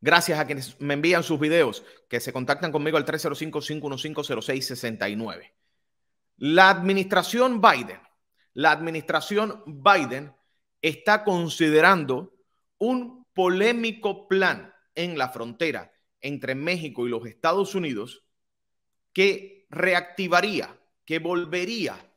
Gracias a quienes me envían sus videos, que se contactan conmigo al 305-515-0669. La administración Biden, la administración Biden está considerando un polémico plan en la frontera entre México y los Estados Unidos que reactivaría, que volvería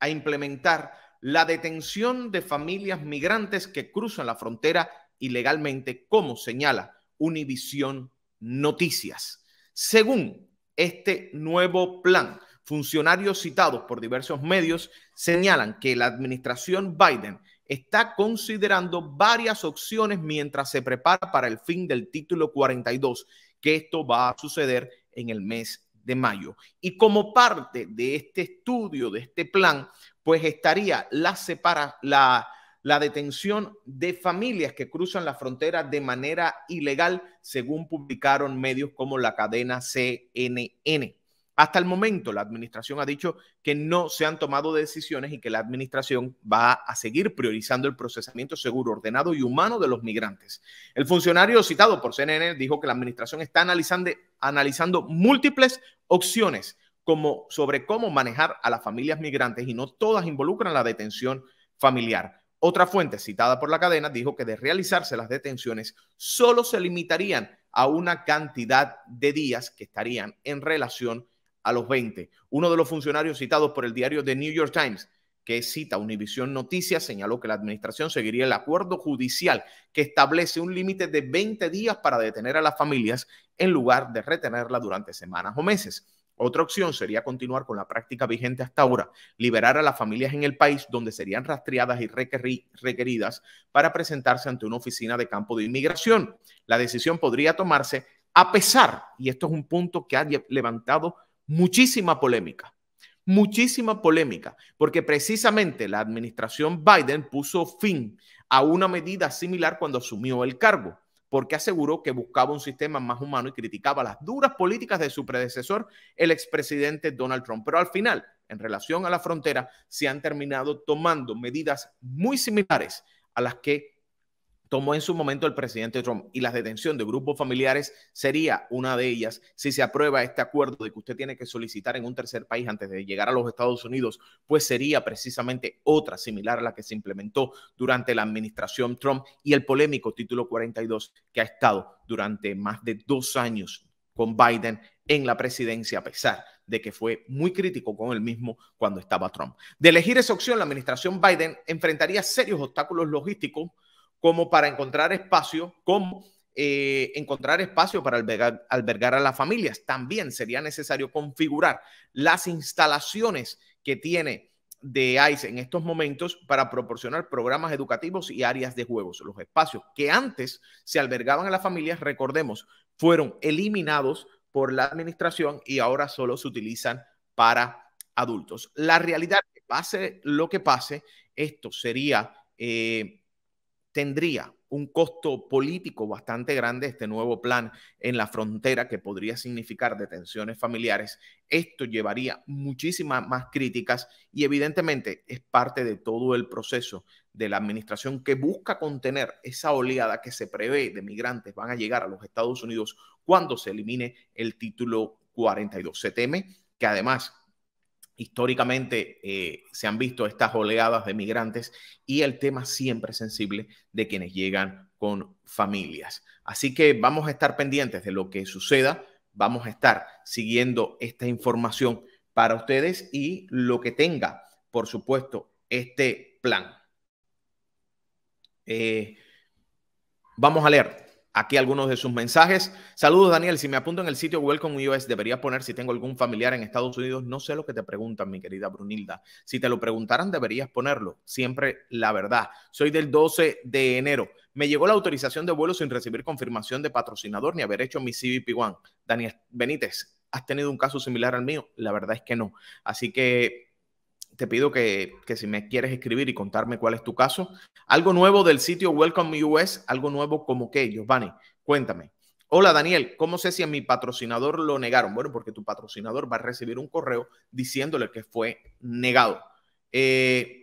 a implementar la detención de familias migrantes que cruzan la frontera ilegalmente, como señala Univisión Noticias. Según este nuevo plan, funcionarios citados por diversos medios señalan que la administración Biden está considerando varias opciones mientras se prepara para el fin del título 42, que esto va a suceder en el mes de mayo. Y como parte de este estudio, de este plan, pues estaría la separa la la detención de familias que cruzan la frontera de manera ilegal, según publicaron medios como la cadena CNN. Hasta el momento, la administración ha dicho que no se han tomado decisiones y que la administración va a seguir priorizando el procesamiento seguro, ordenado y humano de los migrantes. El funcionario citado por CNN dijo que la administración está analizando, múltiples opciones como, sobre cómo manejar a las familias migrantes y no todas involucran la detención familiar. Otra fuente citada por la cadena dijo que de realizarse las detenciones solo se limitarían a una cantidad de días que estarían en relación a los 20. Uno de los funcionarios citados por el diario The New York Times, que cita Univision Noticias, señaló que la administración seguiría el acuerdo judicial que establece un límite de 20 días para detener a las familias en lugar de retenerla durante semanas o meses. Otra opción sería continuar con la práctica vigente hasta ahora, liberar a las familias en el país donde serían rastreadas y requeridas para presentarse ante una oficina de campo de inmigración. La decisión podría tomarse a pesar, y esto es un punto que ha levantado muchísima polémica, muchísima polémica, porque precisamente la administración Biden puso fin a una medida similar cuando asumió el cargo porque aseguró que buscaba un sistema más humano y criticaba las duras políticas de su predecesor, el expresidente Donald Trump. Pero al final, en relación a la frontera, se han terminado tomando medidas muy similares a las que tomó en su momento el presidente Trump y la detención de grupos familiares sería una de ellas si se aprueba este acuerdo de que usted tiene que solicitar en un tercer país antes de llegar a los Estados Unidos, pues sería precisamente otra similar a la que se implementó durante la administración Trump y el polémico título 42 que ha estado durante más de dos años con Biden en la presidencia, a pesar de que fue muy crítico con él mismo cuando estaba Trump. De elegir esa opción, la administración Biden enfrentaría serios obstáculos logísticos como para encontrar espacio, como eh, encontrar espacio para albergar, albergar a las familias. También sería necesario configurar las instalaciones que tiene de ICE en estos momentos para proporcionar programas educativos y áreas de juegos. Los espacios que antes se albergaban a las familias, recordemos, fueron eliminados por la administración y ahora solo se utilizan para adultos. La realidad, pase lo que pase, esto sería eh, tendría un costo político bastante grande este nuevo plan en la frontera que podría significar detenciones familiares. Esto llevaría muchísimas más críticas y evidentemente es parte de todo el proceso de la administración que busca contener esa oleada que se prevé de migrantes van a llegar a los Estados Unidos cuando se elimine el título 42. Se teme que además históricamente eh, se han visto estas oleadas de migrantes y el tema siempre sensible de quienes llegan con familias. Así que vamos a estar pendientes de lo que suceda, vamos a estar siguiendo esta información para ustedes y lo que tenga, por supuesto, este plan. Eh, vamos a leer aquí algunos de sus mensajes. Saludos, Daniel. Si me apunto en el sitio Welcome US, debería poner si tengo algún familiar en Estados Unidos. No sé lo que te preguntan, mi querida Brunilda. Si te lo preguntaran, deberías ponerlo. Siempre la verdad. Soy del 12 de enero. Me llegó la autorización de vuelo sin recibir confirmación de patrocinador ni haber hecho mi cvp 1 Daniel Benítez, ¿has tenido un caso similar al mío? La verdad es que no. Así que te pido que, si me quieres escribir y contarme cuál es tu caso. Algo nuevo del sitio Welcome US, algo nuevo como qué, Giovanni, cuéntame. Hola Daniel, ¿cómo sé si a mi patrocinador lo negaron? Bueno, porque tu patrocinador va a recibir un correo diciéndole que fue negado. Eh,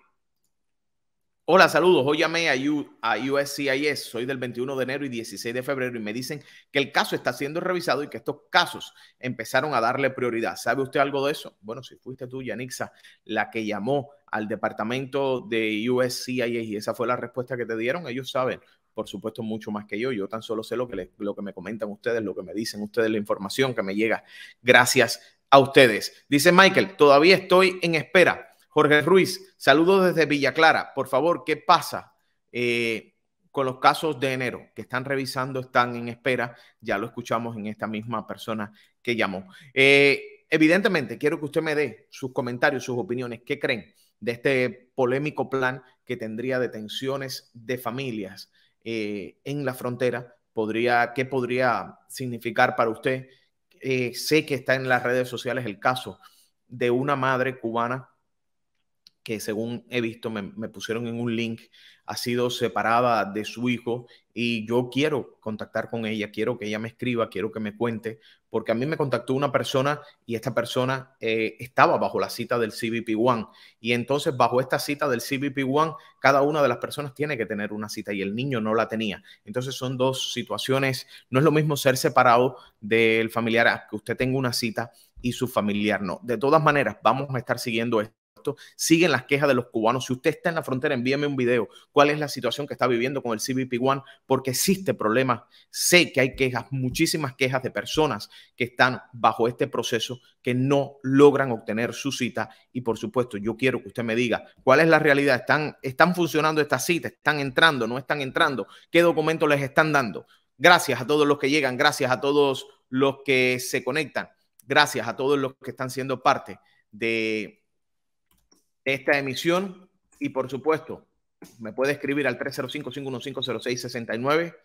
Hola, saludos. Hoy llamé a, a, USCIS. Soy del 21 de enero y 16 de febrero y me dicen que el caso está siendo revisado y que estos casos empezaron a darle prioridad. ¿Sabe usted algo de eso? Bueno, si fuiste tú, Yanixa, la que llamó al departamento de USCIS y esa fue la respuesta que te dieron, ellos saben por supuesto, mucho más que yo. Yo tan solo sé lo que, lo que me comentan ustedes, lo que me dicen ustedes, la información que me llega. Gracias a ustedes. Dice Michael, todavía estoy en espera Jorge Ruiz, saludos desde Villa Clara. Por favor, ¿qué pasa eh, con los casos de enero que están revisando, están en espera? Ya lo escuchamos en esta misma persona que llamó. Eh, evidentemente, quiero que usted me dé sus comentarios, sus opiniones. ¿Qué creen de este polémico plan que tendría detenciones de familias eh, en la frontera? ¿Qué podría significar para usted? sé que está en las redes sociales el caso de una madre cubana que según he visto me, pusieron en un link, ha sido separada de su hijo y yo quiero contactar con ella, quiero que ella me escriba, quiero que me cuente, porque a mí me contactó una persona y esta persona eh, estaba bajo la cita del CBP1 y entonces bajo esta cita del CBP1 cada una de las personas tiene que tener una cita y el niño no la tenía. Entonces son dos situaciones, no es lo mismo ser separado del familiar, que usted tenga una cita y su familiar no. De todas maneras, vamos a estar siguiendo esto siguen las quejas de los cubanos. Si usted está en la frontera, envíeme un video. ¿Cuál es la situación que está viviendo con el cbp One? Porque existe problema. Sé que hay quejas, muchísimas quejas de personas que están bajo este proceso que no logran obtener su cita. Y por supuesto, yo quiero que usted me diga cuál es la realidad. ¿Están, están funcionando estas citas? ¿Están entrando? ¿No están entrando? ¿Qué documentos les están dando? Gracias a todos los que llegan, gracias a todos los que se conectan, gracias a todos los que están siendo parte de esta emisión y por supuesto me puede escribir al 305-515-0669.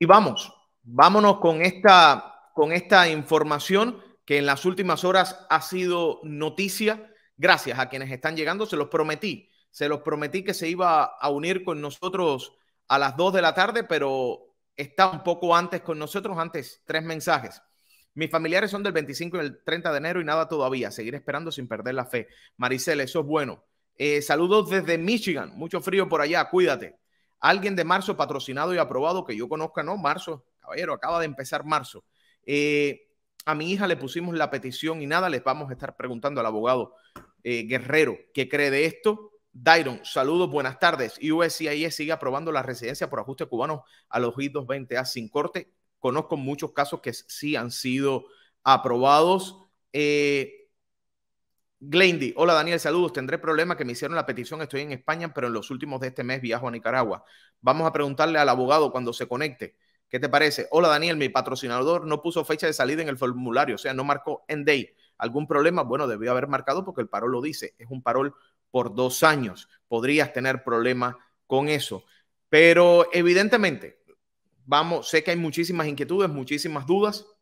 Y vamos, vámonos con esta, con esta información que en las últimas horas ha sido noticia. Gracias a quienes están llegando, se los prometí, se los prometí que se iba a unir con nosotros a las 2 de la tarde, pero está un poco antes con nosotros, antes tres mensajes. Mis familiares son del 25 y el 30 de enero y nada todavía. Seguir esperando sin perder la fe. Maricel, eso es bueno. Eh, saludos desde Michigan. Mucho frío por allá. Cuídate. Alguien de marzo patrocinado y aprobado que yo conozca, no, marzo. Caballero, acaba de empezar marzo. Eh, a mi hija le pusimos la petición y nada, les vamos a estar preguntando al abogado eh, Guerrero qué cree de esto. Dairon, saludos, buenas tardes. USCIS sigue aprobando la residencia por ajuste cubano a los i 20 a sin corte. Conozco muchos casos que sí han sido aprobados. Eh, Glendy, hola Daniel, saludos. Tendré problema que me hicieron la petición. Estoy en España, pero en los últimos de este mes viajo a Nicaragua. Vamos a preguntarle al abogado cuando se conecte. ¿Qué te parece? Hola Daniel, mi patrocinador no puso fecha de salida en el formulario, o sea, no marcó end date. ¿Algún problema? Bueno, debió haber marcado porque el parol lo dice. Es un parol por dos años. Podrías tener problemas con eso. Pero evidentemente, vamos, sé que hay muchísimas inquietudes, muchísimas dudas.